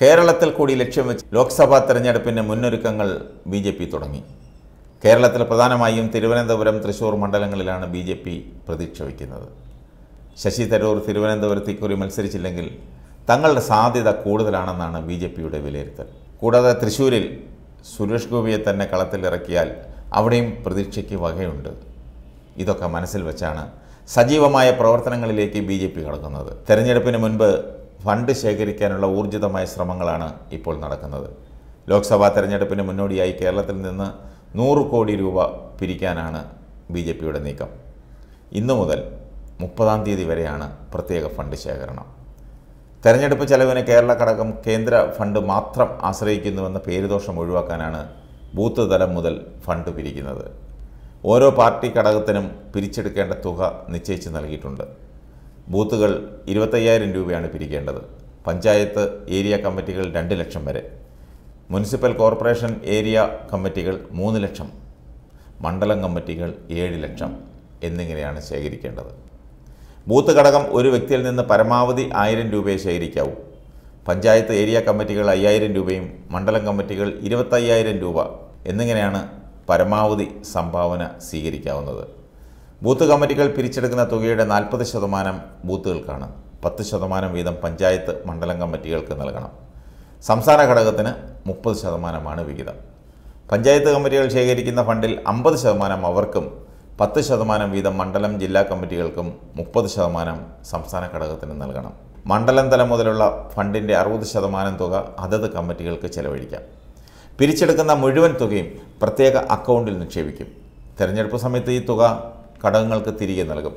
കേരളത്തിൽ കൂടി ലക്ഷ്യം വെച്ച് ലോക്സഭാ തെരഞ്ഞെടുപ്പിൻ്റെ മുന്നൊരുക്കങ്ങൾ ബി ജെ പി തുടങ്ങി കേരളത്തിൽ പ്രധാനമായും തിരുവനന്തപുരം തൃശൂർ മണ്ഡലങ്ങളിലാണ് ബി ജെ പി പ്രതീക്ഷ വയ്ക്കുന്നത് ശശി തരൂർ തിരുവനന്തപുരത്ത് മത്സരിച്ചില്ലെങ്കിൽ തങ്ങളുടെ സാധ്യത കൂടുതലാണെന്നാണ് ബി ജെ പിയുടെ വിലയിരുത്തൽ കൂടാതെ തൃശ്ശൂരിൽ സുരേഷ് ഗോപിയെ തന്നെ കളത്തിലിറക്കിയാൽ അവിടെയും പ്രതീക്ഷയ്ക്ക് വകയുണ്ട് ഇതൊക്കെ മനസ്സിൽ വെച്ചാണ് സജീവമായ പ്രവർത്തനങ്ങളിലേക്ക് ബി ജെ പി കടക്കുന്നത് തെരഞ്ഞെടുപ്പിന് മുൻപ് ഫണ്ട് ശേഖരിക്കാനുള്ള ഊർജിതമായ ശ്രമങ്ങളാണ് ഇപ്പോൾ നടക്കുന്നത് ലോക്സഭാ തെരഞ്ഞെടുപ്പിന് മുന്നോടിയായി കേരളത്തിൽ നിന്ന് നൂറ് കോടി രൂപ പിരിക്കാനാണ് ബി ജെ പിയുടെ നീക്കം ഇന്നു മുതൽ മുപ്പതാം തീയതി വരെയാണ് പ്രത്യേക ഫണ്ട് ശേഖരണം തെരഞ്ഞെടുപ്പ് ചെലവിന് കേരള ഘടകം കേന്ദ്ര ഫണ്ട് മാത്രം ആശ്രയിക്കുന്നുവെന്ന പേരുദോഷം ഒഴിവാക്കാനാണ് ബൂത്ത് തലം മുതൽ ഫണ്ട് പിരിക്കുന്നത് ഓരോ പാർട്ടി ഘടകത്തിനും പിരിച്ചെടുക്കേണ്ട തുക നിശ്ചയിച്ച് നൽകിയിട്ടുണ്ട് ബൂത്തുകൾ ഇരുപത്തയ്യായിരം രൂപയാണ് പിരിക്കേണ്ടത് പഞ്ചായത്ത് ഏരിയ കമ്മിറ്റികൾ രണ്ട് ലക്ഷം വരെ മുനിസിപ്പൽ കോർപ്പറേഷൻ ഏരിയ കമ്മിറ്റികൾ മൂന്ന് ലക്ഷം മണ്ഡലം കമ്മിറ്റികൾ ഏഴ് ലക്ഷം എന്നിങ്ങനെയാണ് ശേഖരിക്കേണ്ടത് ബൂത്ത് ഘടകം ഒരു വ്യക്തിയിൽ നിന്ന് പരമാവധി ആയിരം രൂപയെ ശേഖരിക്കാവൂ പഞ്ചായത്ത് ഏരിയ കമ്മിറ്റികൾ അയ്യായിരം രൂപയും മണ്ഡലം കമ്മിറ്റികൾ ഇരുപത്തയ്യായിരം രൂപ എന്നിങ്ങനെയാണ് പരമാവധി സംഭാവന സ്വീകരിക്കാവുന്നത് ബൂത്ത് കമ്മിറ്റികൾ പിരിച്ചെടുക്കുന്ന തുകയുടെ നാൽപ്പത് ശതമാനം ബൂത്തുകൾക്കാണ് പത്ത് ശതമാനം വീതം പഞ്ചായത്ത് മണ്ഡലം കമ്മിറ്റികൾക്ക് നൽകണം സംസ്ഥാന ഘടകത്തിന് മുപ്പത് ശതമാനമാണ് വിഹിതം പഞ്ചായത്ത് കമ്മിറ്റികൾ ശേഖരിക്കുന്ന ഫണ്ടിൽ അമ്പത് ശതമാനം അവർക്കും പത്ത് ശതമാനം വീതം മണ്ഡലം ജില്ലാ കമ്മിറ്റികൾക്കും മുപ്പത് ശതമാനം സംസ്ഥാന ഘടകത്തിന് നൽകണം മണ്ഡലം തലം മുതലുള്ള ഫണ്ടിൻ്റെ അറുപത് ശതമാനം തുക അതത് കമ്മിറ്റികൾക്ക് ചെലവഴിക്കാം പിരിച്ചെടുക്കുന്ന മുഴുവൻ തുകയും പ്രത്യേക അക്കൗണ്ടിൽ നിക്ഷേപിക്കും തെരഞ്ഞെടുപ്പ് സമയത്ത് ഈ തുക ഘടകങ്ങൾക്ക് തിരികെ നൽകും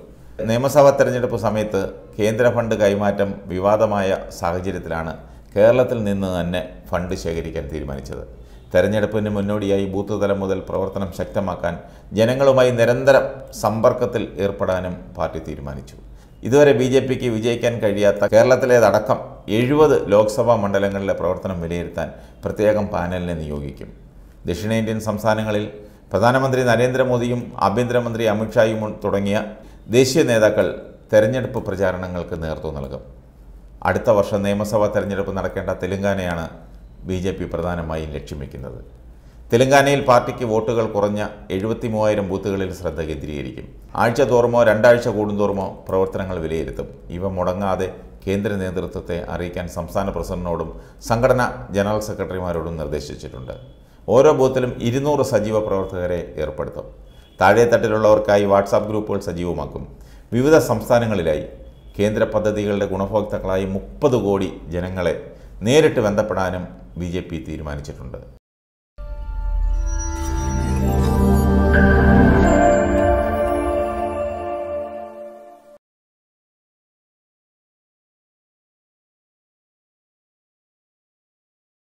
നിയമസഭാ തെരഞ്ഞെടുപ്പ് സമയത്ത് കേന്ദ്ര ഫണ്ട് കൈമാറ്റം വിവാദമായ സാഹചര്യത്തിലാണ് കേരളത്തിൽ നിന്ന് തന്നെ ഫണ്ട് ശേഖരിക്കാൻ തീരുമാനിച്ചത് തെരഞ്ഞെടുപ്പിന് മുന്നോടിയായി ബൂത്ത് തലം മുതൽ പ്രവർത്തനം ശക്തമാക്കാൻ ജനങ്ങളുമായി നിരന്തരം സമ്പർക്കത്തിൽ ഏർപ്പെടാനും പാർട്ടി തീരുമാനിച്ചു ഇതുവരെ ബി ജെ പിക്ക് വിജയിക്കാൻ കഴിയാത്ത കേരളത്തിലേതടക്കം എഴുപത് ലോക്സഭാ മണ്ഡലങ്ങളിലെ പ്രവർത്തനം വിലയിരുത്താൻ പ്രത്യേകം പാനലിനെ നിയോഗിക്കും ദക്ഷിണേന്ത്യൻ സംസ്ഥാനങ്ങളിൽ പ്രധാനമന്ത്രി നരേന്ദ്രമോദിയും ആഭ്യന്തരമന്ത്രി അമിത്ഷായും തുടങ്ങിയ ദേശീയ നേതാക്കൾ തെരഞ്ഞെടുപ്പ് പ്രചാരണങ്ങൾക്ക് നേതൃത്വം നൽകും അടുത്ത വർഷം നിയമസഭാ തെരഞ്ഞെടുപ്പ് നടക്കേണ്ട തെലങ്കാനയാണ് ബി ജെ പി പ്രധാനമായും ലക്ഷ്യം വയ്ക്കുന്നത് തെലങ്കാനയിൽ പാർട്ടിക്ക് വോട്ടുകൾ കുറഞ്ഞ എഴുപത്തി മൂവായിരം ബൂത്തുകളിൽ ശ്രദ്ധ കേന്ദ്രീകരിക്കും ആഴ്ച തോറുമോ രണ്ടാഴ്ച കൂടുന്തോറുമോ പ്രവർത്തനങ്ങൾ വിലയിരുത്തും ഇവ മുടങ്ങാതെ കേന്ദ്ര നേതൃത്വത്തെ അറിയിക്കാൻ സംസ്ഥാന പ്രസിഡന്റിനോടും സംഘടനാ ജനറൽ സെക്രട്ടറിമാരോടും നിർദ്ദേശിച്ചിട്ടുണ്ട് ഓരോ ബൂത്തിലും ഇരുന്നൂറ് സജീവ പ്രവർത്തകരെ ഏർപ്പെടുത്തും താഴെത്തട്ടിലുള്ളവർക്കായി വാട്സാപ്പ് ഗ്രൂപ്പുകൾ സജീവമാക്കും വിവിധ സംസ്ഥാനങ്ങളിലായി കേന്ദ്ര പദ്ധതികളുടെ ഗുണഭോക്താക്കളായി മുപ്പത് കോടി ജനങ്ങളെ നേരിട്ട് ബന്ധപ്പെടാനും ബി തീരുമാനിച്ചിട്ടുണ്ട്